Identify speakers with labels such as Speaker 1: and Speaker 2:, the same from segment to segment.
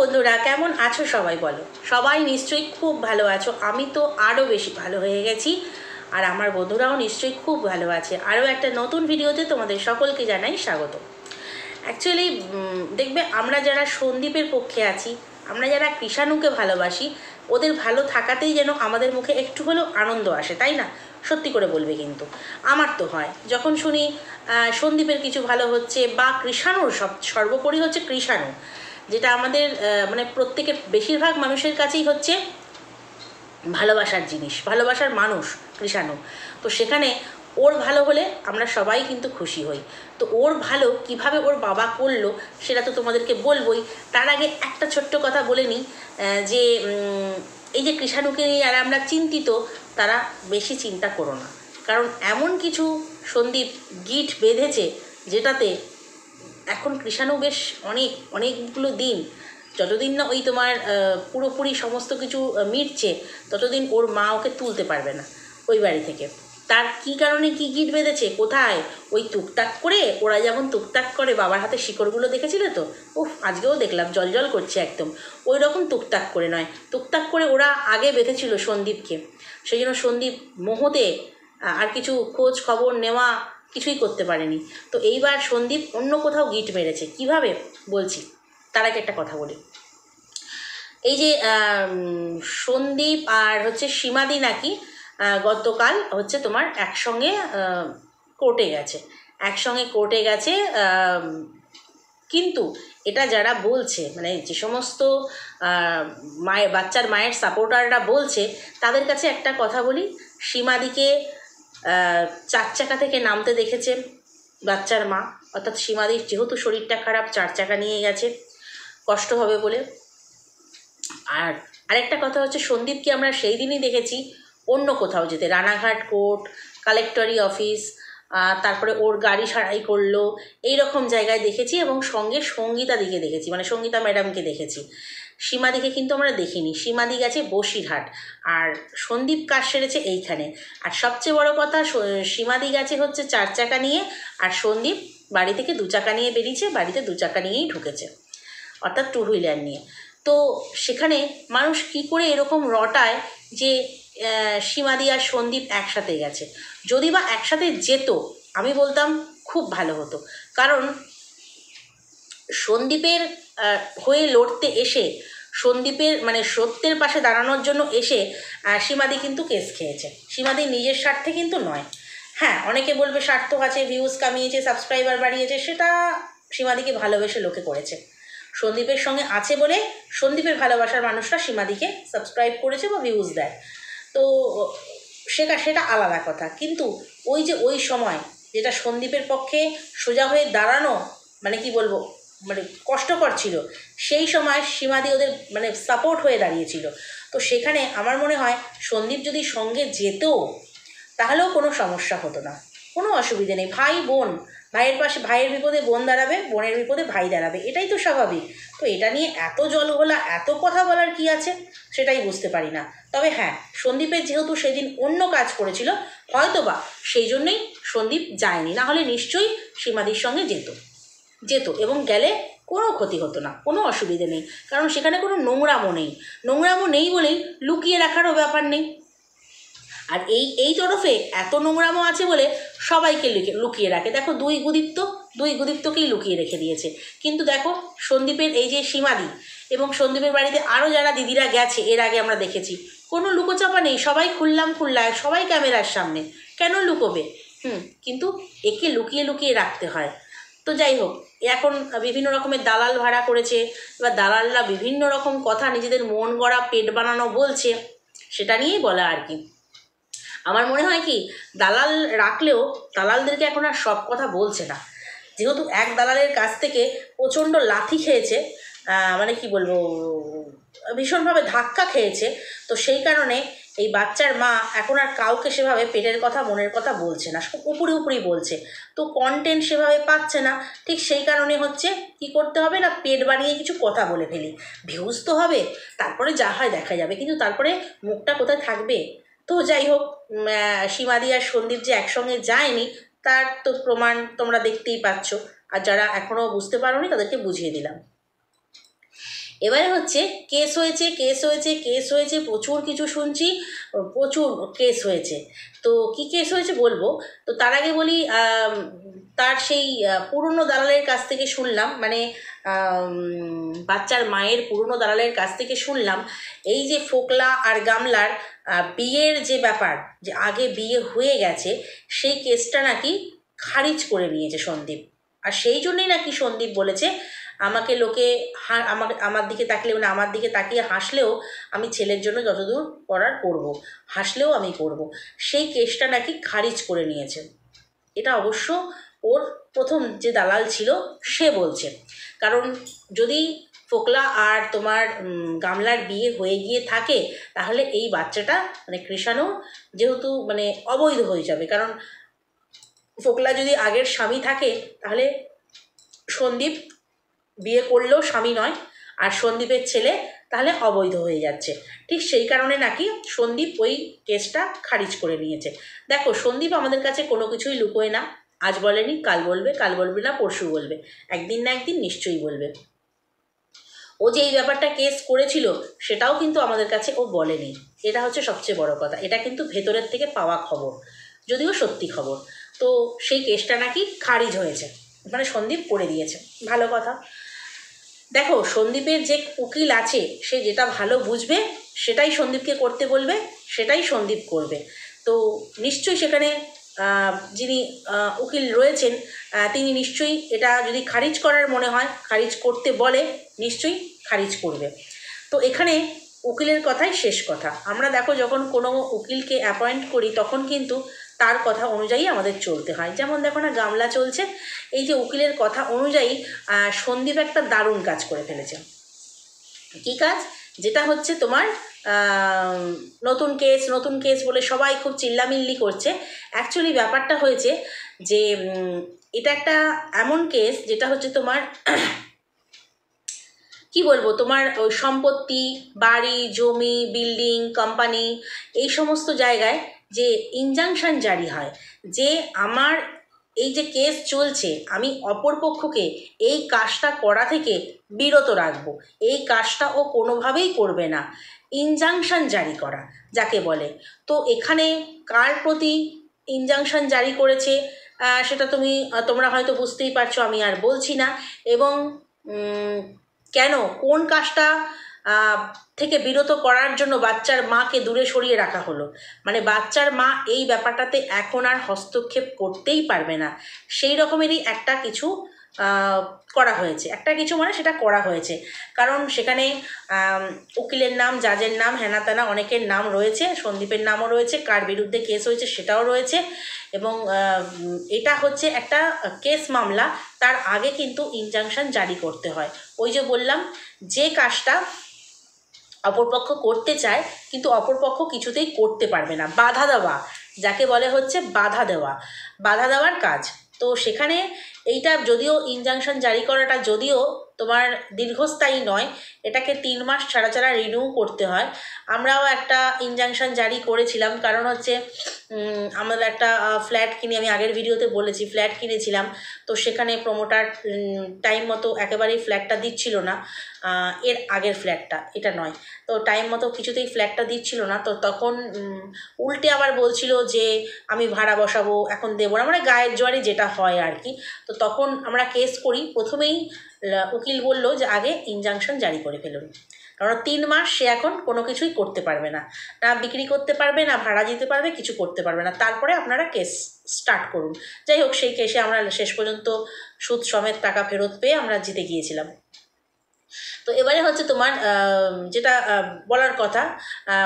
Speaker 1: বন্ধুরা কেমন আছো সবাই বলো সবাই নিশ্চয়ই খুব ভালো আছো আমি তো আরও বেশি ভালো হয়ে গেছি আর আমার বন্ধুরাও নিশ্চয়ই খুব ভালো আছে আরও একটা নতুন ভিডিওতে তোমাদের সকলকে জানাই স্বাগত অ্যাকচুয়ালি দেখবে আমরা যারা সন্দীপের পক্ষে আছি আমরা যারা কৃষাণুকে ভালোবাসি ওদের ভালো থাকাতেই যেন আমাদের মুখে একটু হলেও আনন্দ আসে তাই না সত্যি করে বলবে কিন্তু আমার তো হয় যখন শুনি সন্দীপের কিছু ভালো হচ্ছে বা কৃষাণুর সব সর্বোপরি হচ্ছে কৃষাণু যেটা আমাদের মানে প্রত্যেকের বেশিরভাগ মানুষের কাছেই হচ্ছে ভালোবাসার জিনিস ভালোবাসার মানুষ কৃষাণু তো সেখানে ওর ভালো হলে আমরা সবাই কিন্তু খুশি হই তো ওর ভালো কিভাবে ওর বাবা করলো সেটা তো তোমাদেরকে বলবই তার আগে একটা ছোট্ট কথা বলে নিই যে এই যে কৃষাণুকে নিয়ে যারা আমরা চিন্তিত তারা বেশি চিন্তা করো না কারণ এমন কিছু সন্দীপ গিট বেঁধেছে যেটাতে এখন কৃষাণু বেশ অনেক অনেকগুলো দিন যতদিন না ওই তোমার পুরোপুরি সমস্ত কিছু মিটছে ততদিন ওর মা ওকে তুলতে পারবে না ওই বাড়ি থেকে তার কি কারণে কি গিট বেঁধেছে কোথায় ওই টুকটাক করে ওরা যেমন টুকটাক করে বাবার হাতে শিকড়গুলো দেখেছিলে তো উফ আজকেও দেখলাম জল জল করছে একদম ওই রকম টুকটাক করে নয় টুকটাক করে ওরা আগে বেঁধেছিল সন্দীপকে সেই জন্য সন্দীপ মোহতে আর কিছু খোঁজ খবর নেওয়া কিছুই করতে পারেনি তো এইবার সন্দীপ অন্য কোথাও গিট মেরেছে কিভাবে বলছি তার আগে একটা কথা বলি এই যে সন্দীপ আর হচ্ছে সীমাদি নাকি গতকাল হচ্ছে তোমার একসঙ্গে কোর্টে গেছে একসঙ্গে কোর্টে গেছে কিন্তু এটা যারা বলছে মানে যে সমস্ত মায়ের বাচ্চার মায়ের সাপোর্টাররা বলছে তাদের কাছে একটা কথা বলি সীমাদিকে চার চাকা থেকে নামতে দেখেছে বাচ্চার মা অর্থাৎ সীমাদির যেহেতু শরীরটা খারাপ চার চাকা নিয়ে গেছে কষ্ট হবে বলে আর আরেকটা কথা হচ্ছে সন্দীপকে আমরা সেই দিনই দেখেছি অন্য কোথাও যেতে রানাঘাট কোর্ট কালেক্টরি অফিস তারপরে ওর গাড়ি সারাই করলো এই রকম জায়গায় দেখেছি এবং সঙ্গে সঙ্গীতাদিকে দেখেছি মানে সঙ্গীতা ম্যাডামকে দেখেছি সীমাদিকে কিন্তু আমরা দেখিনি সীমাদি গেছে বসিরহাট আর সন্দীপ কাজ সেরেছে এইখানে আর সবচেয়ে বড় কথা সীমাদি গেছে হচ্ছে চার চাকা নিয়ে আর সন্দীপ বাড়ি থেকে দু চাকা নিয়ে বেরিয়েছে বাড়িতে দু চাকা নিয়েই ঢুকেছে অর্থাৎ টু হুইলার নিয়ে তো সেখানে মানুষ কি করে এরকম রটায় যে সীমাদি আর সন্দীপ একসাথে গেছে যদি বা একসাথে যেত আমি বলতাম খুব ভালো হতো কারণ সন্দীপের হয়ে লড়তে এসে সন্দীপের মানে সত্যের পাশে দাঁড়ানোর জন্য এসে সীমাদি কিন্তু কেস খেয়েছে সীমাদি নিজের স্বার্থে কিন্তু নয় হ্যাঁ অনেকে বলবে স্বার্থ আছে ভিউজ কামিয়েছে সাবস্ক্রাইবার বাড়িয়েছে সেটা সীমাদিকে ভালোবেসে লোকে করেছে সন্দীপের সঙ্গে আছে বলে সন্দীপের ভালোবাসার মানুষরা সীমাদিকে সাবস্ক্রাইব করেছে বা ভিউজ দেয় তো সেটা সেটা আলাদা কথা কিন্তু ওই যে ওই সময় যেটা সন্দীপের পক্ষে সোজা হয়ে দাঁড়ানো মানে কি বলবো মানে কষ্টকর ছিল সেই সময় সীমাদি ওদের মানে সাপোর্ট হয়ে দাঁড়িয়েছিল তো সেখানে আমার মনে হয় সন্দীপ যদি সঙ্গে যেত তাহলেও কোনো সমস্যা হতো না কোনো অসুবিধে নেই ভাই বোন ভাইয়ের পাশে ভাইয়ের বিপদে বোন দাঁড়াবে বোনের বিপদে ভাই দাঁড়াবে এটাই তো স্বাভাবিক তো এটা নিয়ে এত জলগোলা এত কথা বলার কি আছে সেটাই বুঝতে পারি না তবে হ্যাঁ সন্দীপের যেহেতু সেদিন অন্য কাজ করেছিল হয়তোবা সেই জন্যই সন্দীপ যায়নি না হলে নিশ্চয়ই সীমাদির সঙ্গে যেত যেত এবং গেলে কোনো ক্ষতি হতো না কোনো অসুবিধে নেই কারণ সেখানে কোনো নোংরামো নেই নোংরামো নেই বলেই লুকিয়ে রাখারও ব্যাপার নেই আর এই এই তরফে এত নোংরামো আছে বলে সবাইকে লুকিয়ে রাখে দেখো দুই গুদীপ্ত দুই গুদীপ্তকেই লুকিয়ে রেখে দিয়েছে কিন্তু দেখো সন্দীপের এই যে সীমাদি এবং সন্দীপের বাড়িতে আরও যারা দিদিরা গেছে এর আগে আমরা দেখেছি কোনো লুকোচাপা নেই সবাই খুললাম খুললাম সবাই ক্যামেরার সামনে কেন লুকোবে হুম কিন্তু একে লুকিয়ে লুকিয়ে রাখতে হয় তো যাই হোক এখন বিভিন্ন রকমের দালাল ভাড়া করেছে এবার দালালরা বিভিন্ন রকম কথা নিজেদের মন গড়া পেট বানানো বলছে সেটা নিয়েই বলা আর কি আমার মনে হয় কি দালাল রাখলেও দালালদেরকে এখন আর সব কথা বলছে না যেহেতু এক দালালের কাছ থেকে প্রচণ্ড লাথি খেয়েছে মানে কি বলবো ভীষণভাবে ধাক্কা খেয়েছে তো সেই কারণে এই বাচ্চার মা এখন আর কাউকে সেভাবে পেটের কথা মনের কথা বলছে না সব উপরে উপরেই বলছে তো কন্টেন্ট সেভাবে পাচ্ছে না ঠিক সেই কারণে হচ্ছে কি করতে হবে না পেট বানিয়ে কিছু কথা বলে ফেলি ভিউজ তো হবে তারপরে যা হয় দেখা যাবে কিন্তু তারপরে মুখটা কোথায় থাকবে তো যাই হোক সীমাদি আর সন্দীপ যে একসঙ্গে যায়নি তার তো প্রমাণ তোমরা দেখতেই পাচ্ছ আর যারা এখনও বুঝতে পারোনি তাদেরকে বুঝিয়ে দিলাম এবারে হচ্ছে কেস হয়েছে কেস হয়েছে কেস হয়েছে প্রচুর কিছু শুনছি প্রচুর কেস হয়েছে তো কী কেস হয়েছে বলবো তো তার আগে বলি তার সেই পুরনো দালালের কাছ থেকে শুনলাম মানে বাচ্চার মায়ের পুরনো দালালের কাছ থেকে শুনলাম এই যে ফোকলা আর গামলার বিয়ের যে ব্যাপার যে আগে বিয়ে হয়ে গেছে সেই কেসটা নাকি খারিজ করে নিয়েছে সন্দীপ আর সেই জন্যই নাকি সন্দীপ বলেছে আমাকে লোকে হা আমার আমার দিকে তাকলে মানে আমার দিকে তাকিয়ে হাসলেও আমি ছেলের জন্য যতদূর করার করব। হাসলেও আমি করব। সেই কেসটা নাকি খারিজ করে নিয়েছে এটা অবশ্য ওর প্রথম যে দালাল ছিল সে বলছে কারণ যদি ফোকলা আর তোমার গামলার বিয়ে হয়ে গিয়ে থাকে তাহলে এই বাচ্চাটা মানে কৃষাণু যেহেতু মানে অবৈধ হয়ে যাবে কারণ ফোকলা যদি আগের স্বামী থাকে তাহলে সন্দীপ বিয়ে করলেও স্বামী নয় আর সন্দীপের ছেলে তাহলে অবৈধ হয়ে যাচ্ছে ঠিক সেই কারণে নাকি সন্দীপ ওই কেসটা খারিজ করে নিয়েছে দেখো সন্দীপ আমাদের কাছে কোনো কিছুই লুকোয় না আজ বলেনি কাল বলবে কাল বলবে না পরশু বলবে একদিন না একদিন নিশ্চয়ই বলবে ও যে এই ব্যাপারটা কেস করেছিল সেটাও কিন্তু আমাদের কাছে ও বলেনি এটা হচ্ছে সবচেয়ে বড় কথা এটা কিন্তু ভেতরের থেকে পাওয়া খবর যদিও সত্যি খবর তো সেই কেসটা নাকি খারিজ হয়েছে মানে সন্দীপ করে দিয়েছে ভালো কথা দেখো সন্দীপের যে উকিল আছে সে যেটা ভালো বুঝবে সেটাই সন্দীপকে করতে বলবে সেটাই সন্দীপ করবে তো নিশ্চয়ই সেখানে যিনি উকিল রয়েছেন তিনি নিশ্চয়ই এটা যদি খারিজ করার মনে হয় খারিজ করতে বলে নিশ্চয়ই খারিজ করবে তো এখানে উকিলের কথাই শেষ কথা আমরা দেখো যখন কোনো উকিলকে অ্যাপয়েন্ট করি তখন কিন্তু তার কথা অনুযায়ী আমাদের চলতে হয় যেমন দেখো না গামলা চলছে এই যে উকিলের কথা অনুযায়ী সন্দীপ একটা দারুণ কাজ করে ফেলেছে কী কাজ যেটা হচ্ছে তোমার নতুন কেস নতুন কেস বলে সবাই খুব চিল্লামিল্লি করছে অ্যাকচুয়ালি ব্যাপারটা হয়েছে যে এটা একটা এমন কেস যেটা হচ্ছে তোমার কি বলবো তোমার ওই সম্পত্তি বাড়ি জমি বিল্ডিং কোম্পানি এই সমস্ত জায়গায় যে ইনজাংশন জারি হয় যে আমার এই যে কেস চলছে আমি অপরপক্ষকে এই কাজটা করা থেকে বিরত রাখব এই কাজটা ও কোনোভাবেই করবে না ইনজাংশন জারি করা যাকে বলে তো এখানে কার প্রতি ইনজাংশন জারি করেছে সেটা তুমি তোমরা হয়তো বুঝতেই পারছো আমি আর বলছি না এবং কেন কোন কাজটা থেকে বিরত করার জন্য বাচ্চার মাকে দূরে সরিয়ে রাখা হলো মানে বাচ্চার মা এই ব্যাপারটাতে এখন আর হস্তক্ষেপ করতেই পারবে না সেই রকমেরই একটা কিছু করা হয়েছে একটা কিছু মানে সেটা করা হয়েছে কারণ সেখানে উকিলের নাম জাজের নাম হেনাতানা অনেকের নাম রয়েছে সন্দীপের নামও রয়েছে কার বিরুদ্ধে কেস হয়েছে সেটাও রয়েছে এবং এটা হচ্ছে একটা কেস মামলা তার আগে কিন্তু ইনজাংশন জারি করতে হয় ওই যে বললাম যে কাজটা অপরপক্ষ করতে চায় কিন্তু অপরপক্ষ কিছুতেই করতে পারবে না বাধা দেওয়া যাকে বলে হচ্ছে বাধা দেওয়া বাধা দেওয়ার কাজ তো সেখানে এইটা যদিও ইনজাংশন জারি করাটা যদিও তোমার দীর্ঘস্থায়ী নয় এটাকে তিন মাস ছাড়া ছাড়া রিনিউ করতে হয় আমরাও একটা ইনজাংশন জারি করেছিলাম কারণ হচ্ছে আমাদের একটা ফ্ল্যাট কিনে আমি আগের ভিডিওতে বলেছি ফ্ল্যাট কিনেছিলাম তো সেখানে প্রমোটার টাইম মতো একেবারেই ফ্ল্যাটটা দিচ্ছিল না এর আগের ফ্ল্যাটটা এটা নয় তো টাইম মতো কিছুতেই ফ্ল্যাটটা দিচ্ছিল না তো তখন উল্টে আবার বলছিল যে আমি ভাড়া বসাবো এখন দেবো না মানে গায়ের জোয়ারে যেটা হয় আর কি তো তখন আমরা কেস করি প্রথমেই উকিল বলল যে আগে ইনজাংশন জারি করে ফেলুন কারণ তিন মাস সে এখন কোনো কিছুই করতে পারবে না না বিক্রি করতে পারবে না ভাড়া দিতে পারবে কিছু করতে পারবে না তারপরে আপনারা কেস স্টার্ট করুন যাই হোক সেই কেসে আমরা শেষ পর্যন্ত সুদ সমেত টাকা ফেরত পেয়ে আমরা জিতে গিয়েছিলাম তো এবারে হচ্ছে তোমার যেটা বলার কথা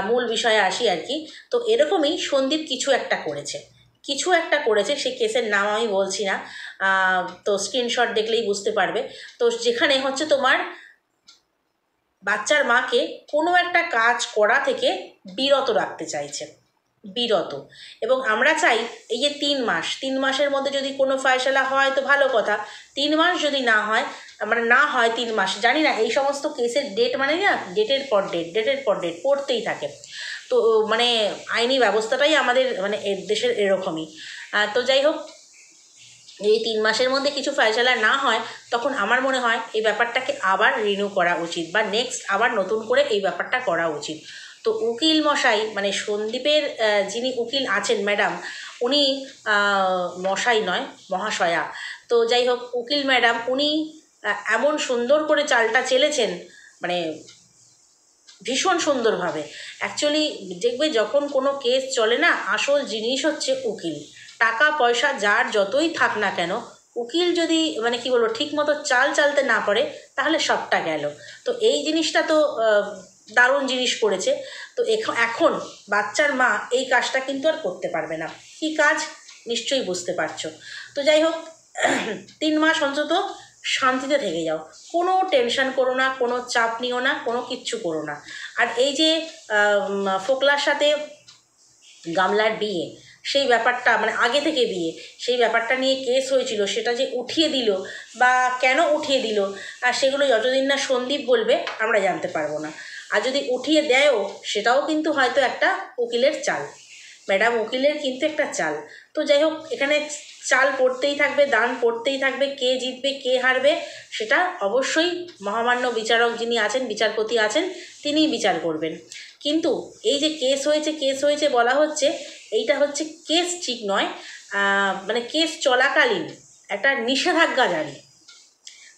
Speaker 1: মূল বিষয়ে আসি আর কি তো এরকমই সন্দীপ কিছু একটা করেছে কিছু একটা করেছে সেই কেসের নাম আমি বলছি না তো স্ক্রিনশট দেখলেই বুঝতে পারবে তো যেখানে হচ্ছে তোমার বাচ্চার মাকে কোনো একটা কাজ করা থেকে বিরত রাখতে চাইছে বিরত এবং আমরা চাই এই যে তিন মাস তিন মাসের মধ্যে যদি কোনো ফয়সলা হয় তো ভালো কথা তিন মাস যদি না হয় আমরা না হয় তিন মাস জানি না এই সমস্ত কেসের ডেট মানে না ডেটের পর ডেট ডেটের পর ডেট পড়তেই থাকে তো মানে আইনি ব্যবস্থাটাই আমাদের মানে দেশের এরকমই তো যাই হোক যদি তিন মাসের মধ্যে কিছু ফয়সলা না হয় তখন আমার মনে হয় এই ব্যাপারটাকে আবার রিনিউ করা উচিত বা নেক্সট আবার নতুন করে এই ব্যাপারটা করা উচিত তো উকিল মশাই মানে সন্দীপের যিনি উকিল আছেন ম্যাডাম উনি মশাই নয় মহাশয়া তো যাই হোক উকিল ম্যাডাম উনি এমন সুন্দর করে চালটা চেলেছেন মানে ভীষণ সুন্দরভাবে অ্যাকচুয়ালি দেখবে যখন কোনো কেস চলে না আসল জিনিস হচ্ছে উকিল টাকা পয়সা যার যতই থাক না কেন উকিল যদি মানে কি বলবো ঠিক মতো চাল চালতে না পারে তাহলে সবটা গেল তো এই জিনিসটা তো দারুণ জিনিস করেছে তো এখন বাচ্চার মা এই কাজটা কিন্তু আর করতে পারবে না কি কাজ নিশ্চয়ই বুঝতে পারছো তো যাই হোক তিন মাস অন্তত শান্তিতে থেকে যাও কোনো টেনশন করো না কোনো চাপ নিও না কোনো কিচ্ছু করো না আর এই যে ফোকলার সাথে গামলার বিয়ে সেই ব্যাপারটা মানে আগে থেকে বিয়ে সেই ব্যাপারটা নিয়ে কেস হয়েছিল সেটা যে উঠিয়ে দিল বা কেন উঠিয়ে দিল আর সেগুলো যতদিন না সন্দীপ বলবে আমরা জানতে পারবো না আর যদি উঠিয়ে দেয়ও সেটাও কিন্তু হয়তো একটা উকিলের চাল ম্যাডাম উকিলের কিন্তু একটা চাল তো যাই হোক এখানে চাল পড়তেই থাকবে দান পড়তেই থাকবে কে জিতবে কে হারবে সেটা অবশ্যই মহামান্য বিচারক যিনি আছেন বিচারপতি আছেন তিনিই বিচার করবেন কিন্তু এই যে কেস হয়েছে কেস হয়েছে বলা হচ্ছে এইটা হচ্ছে কেস ঠিক নয় মানে কেস চলাকালীন একটা নিষেধাজ্ঞা জারি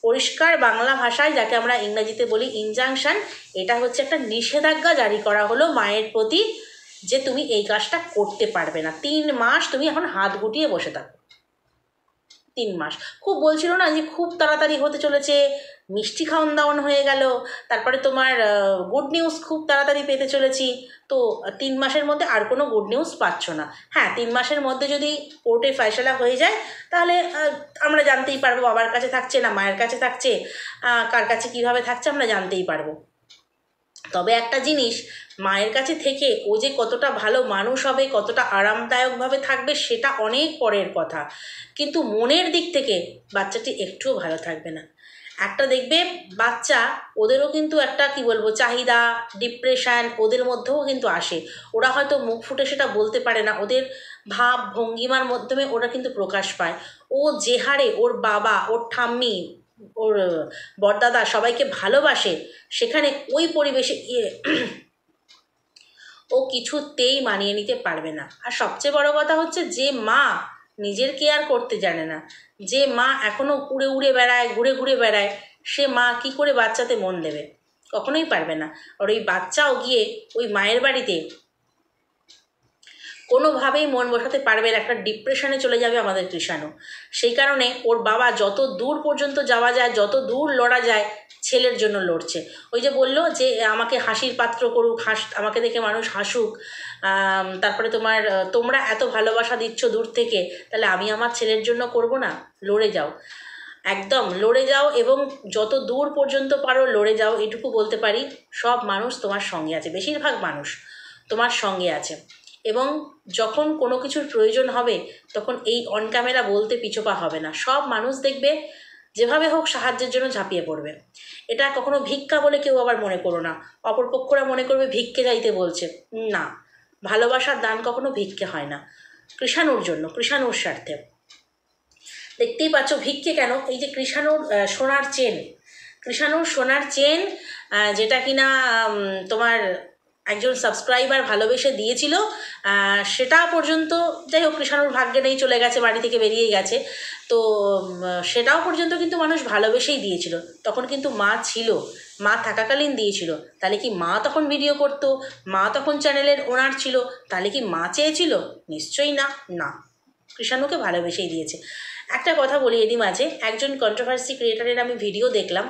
Speaker 1: পরিষ্কার বাংলা ভাষায় যাকে আমরা ইংরেজিতে বলি ইনজাংশন এটা হচ্ছে একটা নিষেধাজ্ঞা জারি করা হলো মায়ের প্রতি যে তুমি এই কাজটা করতে পারবে না তিন মাস তুমি এখন হাত গুটিয়ে বসে থাকো তিন মাস খুব বলছিল না যে খুব তাড়াতাড়ি হতে চলেছে মিষ্টি খাওয়ান দাওয়ান হয়ে গেল তারপরে তোমার গুড নিউজ খুব তাড়াতাড়ি পেতে চলেছি তো তিন মাসের মধ্যে আর কোনো গুড নিউজ পাচ্ছ না হ্যাঁ তিন মাসের মধ্যে যদি কোর্টে ফয়সলা হয়ে যায় তাহলে আমরা জানতেই পারবো বাবার কাছে থাকছে না মায়ের কাছে থাকছে কার কাছে কিভাবে থাকছে আমরা জানতেই পারবো তবে একটা জিনিস মায়ের কাছে থেকে ও যে কতটা ভালো মানুষ হবে কতটা আরামদায়কভাবে থাকবে সেটা অনেক পরের কথা কিন্তু মনের দিক থেকে বাচ্চাটি একটুও ভালো থাকবে না একটা দেখবে বাচ্চা ওদেরও কিন্তু একটা কি বলবো চাহিদা ডিপ্রেশান ওদের মধ্যেও কিন্তু আসে ওরা হয়তো মুখ ফুটে সেটা বলতে পারে না ওদের ভাব ভঙ্গিমার মাধ্যমে ওরা কিন্তু প্রকাশ পায় ও যে হারে ওর বাবা ওর ঠাম্মি ওর বরদাদা সবাইকে ভালোবাসে সেখানে ওই পরিবেশে ইয়ে, ও কিছুতেই মানিয়ে নিতে পারবে না আর সবচেয়ে বড় কথা হচ্ছে যে মা নিজের কেয়ার করতে জানে না যে মা এখনও উড়ে উড়ে বেড়ায় ঘুরে ঘুরে বেড়ায় সে মা কি করে বাচ্চাতে মন দেবে কখনোই পারবে না আর ওই বাচ্চাও গিয়ে ওই মায়ের বাড়িতে কোনোভাবেই মন বসাতে পারবে একটা ডিপ্রেশনে চলে যাবে আমাদের তৃষাণু সেই কারণে ওর বাবা যত দূর পর্যন্ত যাওয়া যায় যত দূর লড়া যায় ছেলের জন্য লড়ছে ওই যে বললো যে আমাকে হাসির পাত্র করুক হাস আমাকে দেখে মানুষ হাসুক তারপরে তোমার তোমরা এত ভালোবাসা দিচ্ছ দূর থেকে তাহলে আমি আমার ছেলের জন্য করব না লড়ে যাও একদম লড়ে যাও এবং যত দূর পর্যন্ত পারো লড়ে যাও এটুকু বলতে পারি সব মানুষ তোমার সঙ্গে আছে বেশিরভাগ মানুষ তোমার সঙ্গে আছে এবং যখন কোনো কিছুর প্রয়োজন হবে তখন এই অন ক্যামেরা বলতে পিছপা হবে না সব মানুষ দেখবে যেভাবে হোক সাহায্যের জন্য ঝাঁপিয়ে পড়বে এটা কখনো ভিক্ষা বলে কেউ আবার মনে করো না অপরপক্ষরা মনে করবে ভিক্ষে যাইতে বলছে না ভালোবাসার দান কখনো ভিক্ষে হয় না কৃষাণুর জন্য কৃষাণুর স্বার্থে দেখতেই পাচ্ছ ভিক্ষে কেন এই যে কৃষাণুর সোনার চেন কৃষাণুর সোনার চেন যেটা কিনা তোমার একজন সাবস্ক্রাইবার ভালোবেসে দিয়েছিল সেটা পর্যন্ত যাই হোক কৃষাণুর ভাগ্যে নেই চলে গেছে বাড়ি থেকে বেরিয়ে গেছে তো সেটাও পর্যন্ত কিন্তু মানুষ ভালোবেসেই দিয়েছিল তখন কিন্তু মা ছিল মা থাকাকালীন দিয়েছিল তাহলে কি মা তখন ভিডিও করত মা তখন চ্যানেলের ওনার ছিল তাহলে কি মা চেয়েছিল নিশ্চয়ই না না কৃষাণুকে ভালোবেসেই দিয়েছে একটা কথা বলি এদি মাঝে একজন কন্ট্রোভার্সি ক্রিয়েটারের আমি ভিডিও দেখলাম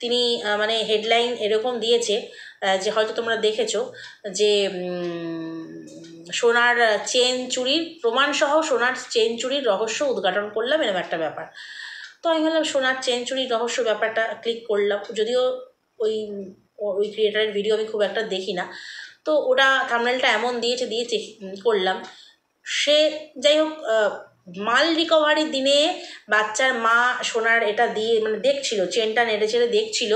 Speaker 1: তিনি মানে হেডলাইন এরকম দিয়েছে যে হয়তো তোমরা দেখেছো যে সোনার চেন চুরির প্রমাণসহ সোনার চেন চুরির রহস্য উদ্ঘাটন করলাম এরকম একটা ব্যাপার তো আমি ভাবলাম সোনার চেন চুরির রহস্য ব্যাপারটা ক্লিক করলাম যদিও ওই ওই ক্রিয়েটারের ভিডিও আমি খুব একটা দেখি না তো ওটা থামনেলটা এমন দিয়েছে দিয়েছে করলাম সে যাই হোক মাল রিকভারির দিনে বাচ্চার মা সোনার এটা দিয়ে মানে দেখছিল চেনটা নেড়ে চেড়ে দেখছিল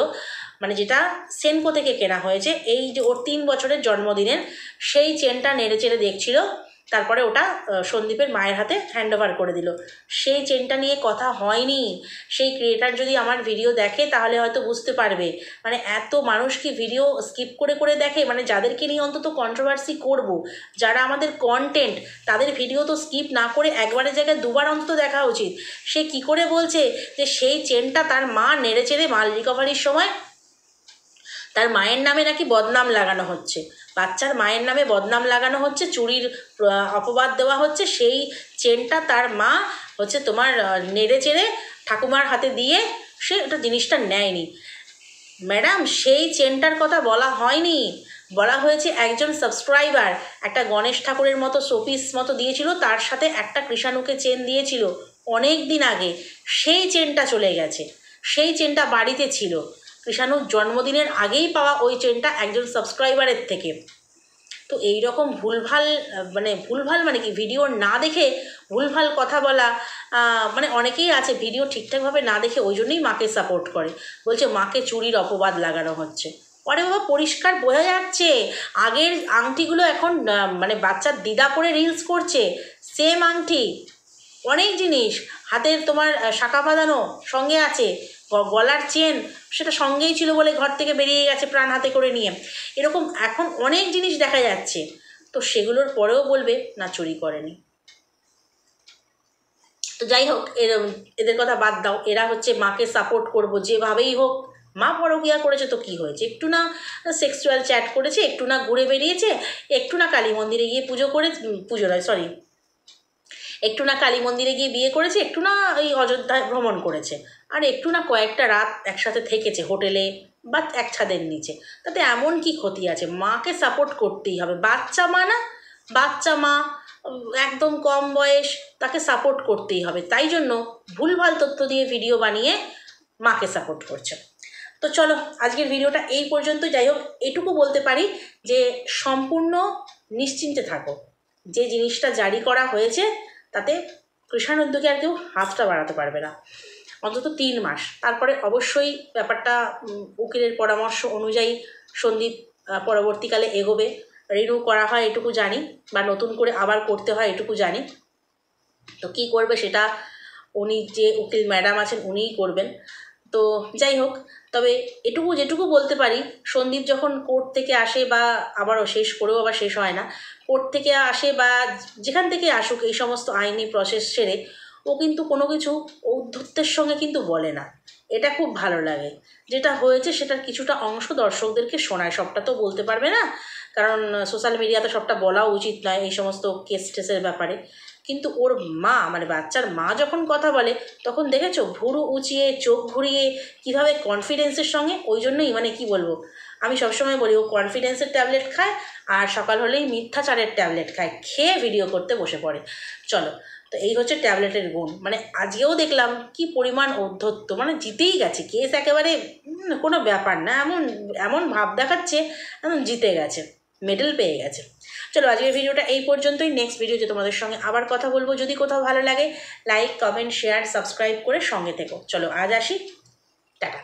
Speaker 1: মানে যেটা সেনকো থেকে কেনা হয়েছে এই যে ওর তিন বছরের জন্মদিনের সেই চেনটা নেড়ে চেড়ে দেখছিল তারপরে ওটা সন্দীপের মায়ের হাতে হ্যান্ড ওভার করে দিল সেই চেনটা নিয়ে কথা হয়নি সেই ক্রিয়েটার যদি আমার ভিডিও দেখে তাহলে হয়তো বুঝতে পারবে মানে এত মানুষ কি ভিডিও স্কিপ করে করে দেখে মানে যাদেরকে নিয়ে অন্তত কন্ট্রোভার্সি করব। যারা আমাদের কন্টেন্ট তাদের ভিডিও তো স্কিপ না করে একবারের জায়গায় দুবার অন্তত দেখা উচিত সে কি করে বলছে যে সেই চেনটা তার মা নেড়ে চেড়ে মাল রিকভারির সময় তার মায়ের নামে নাকি বদনাম লাগানো হচ্ছে বাচ্চার মায়ের নামে বদনাম লাগানো হচ্ছে চুরির অপবাদ দেওয়া হচ্ছে সেই চেনটা তার মা হচ্ছে তোমার নেড়ে চেড়ে ঠাকুমার হাতে দিয়ে সে ওটা জিনিসটা নেয়নি ম্যাডাম সেই চেনটার কথা বলা হয়নি বলা হয়েছে একজন সাবস্ক্রাইবার একটা গণেশ ঠাকুরের মতো শোপিস মতো দিয়েছিল তার সাথে একটা কৃষাণুকে চেন দিয়েছিল অনেক দিন আগে সেই চেনটা চলে গেছে সেই চেনটা বাড়িতে ছিল কৃষাণুর জন্মদিনের আগেই পাওয়া ওই চেনটা একজন সাবস্ক্রাইবারের থেকে তো এই রকম ভুলভাল মানে ভুলভাল মানে কি ভিডিও না দেখে ভুলভাল কথা বলা মানে অনেকেই আছে ভিডিও ঠিকঠাকভাবে না দেখে ওই জন্যই মাকে সাপোর্ট করে বলছে মাকে চুরির অপবাদ লাগানো হচ্ছে পরে বাবা পরিষ্কার বোঝা যাচ্ছে আগের আংটিগুলো এখন মানে বাচ্চার দিদা করে রিলস করছে সেম আংটি অনেক জিনিস হাতের তোমার শাখা বাঁধানো সঙ্গে আছে গলার চেন সেটা সঙ্গেই ছিল বলে ঘর থেকে বেরিয়ে গেছে প্রাণ হাতে করে নিয়ে এরকম এখন অনেক জিনিস দেখা যাচ্ছে তো সেগুলোর পরেও বলবে না চুরি করেনি তো যাই হোক এর এদের কথা বাদ দাও এরা হচ্ছে মাকে সাপোর্ট করব যেভাবেই হোক মা পরকিয়া করেছে তো কি হয়েছে একটু না সেক্সুয়াল চ্যাট করেছে একটু না ঘুরে বেরিয়েছে একটু না কালী মন্দিরে গিয়ে পুজো করে পুজো নয় সরি একটু না কালী মন্দিরে গিয়ে বিয়ে করেছে একটু না এই অযোধ্যায় ভ্রমণ করেছে আর একটু না কয়েকটা রাত একসাথে থেকেছে হোটেলে বা এক ছাদের নিচে তাতে এমন কি ক্ষতি আছে মাকে সাপোর্ট করতেই হবে বাচ্চা মা না বাচ্চা মা একদম কম বয়স তাকে সাপোর্ট করতেই হবে তাই জন্য ভুলভাল তথ্য দিয়ে ভিডিও বানিয়ে মাকে সাপোর্ট করছে তো চলো আজকের ভিডিওটা এই পর্যন্ত যাই হোক এটুকু বলতে পারি যে সম্পূর্ণ নিশ্চিন্তে থাকো যে জিনিসটা জারি করা হয়েছে তাতে কৃষাণ উদ্যোগে আর কেউ হাতটা বাড়াতে পারবে না অন্তত তিন মাস তারপরে অবশ্যই ব্যাপারটা উকিলের পরামর্শ অনুযায়ী সন্দীপ পরবর্তীকালে এগোবে রিনিউ করা হয় এটুকু জানি বা নতুন করে আবার করতে হয় এটুকু জানি তো কী করবে সেটা উনি যে উকিল ম্যাডাম আছেন উনিই করবেন তো যাই হোক তবে এটুকু যেটুকু বলতে পারি সন্দীপ যখন কোর্ট থেকে আসে বা আবারও শেষ করেও আবার শেষ হয় না কোর্ট থেকে আসে বা যেখান থেকে আসুক এই সমস্ত আইনি প্রসেস সেরে ও কিন্তু কোনো কিছু ঔদ্ধত্যের সঙ্গে কিন্তু বলে না এটা খুব ভালো লাগে যেটা হয়েছে সেটার কিছুটা অংশ দর্শকদেরকে শোনায় সবটা তো বলতে পারবে না কারণ সোশ্যাল মিডিয়াতে সবটা বলা উচিত নয় এই সমস্ত কেস টেসের ব্যাপারে কিন্তু ওর মা মানে বাচ্চার মা যখন কথা বলে তখন দেখেছো ভুরু উঁচিয়ে চোখ ঘুরিয়ে কীভাবে কনফিডেন্সের সঙ্গে ওই জন্যই মানে কি বলবো আমি সবসময় বলি ও কনফিডেন্সের ট্যাবলেট খায় আর সকাল হলেই মিথ্যাচারের ট্যাবলেট খায় খেয়ে ভিডিও করতে বসে পড়ে চলো তো এই হচ্ছে ট্যাবলেটের গুণ মানে আজকেও দেখলাম কি পরিমাণ অধ্যত্ত মানে জিতেই গেছে কেস একেবারে কোনো ব্যাপার না এমন এমন ভাব দেখাচ্ছে এমন জিতে গেছে মেডেল পেয়ে গেছে চলো আজকের ভিডিওটা এই পর্যন্তই নেক্সট ভিডিওতে তোমাদের সঙ্গে আবার কথা বলবো যদি কোথাও ভালো লাগে লাইক কমেন্ট শেয়ার সাবস্ক্রাইব করে সঙ্গে থেকো চলো আজ আসি টাটা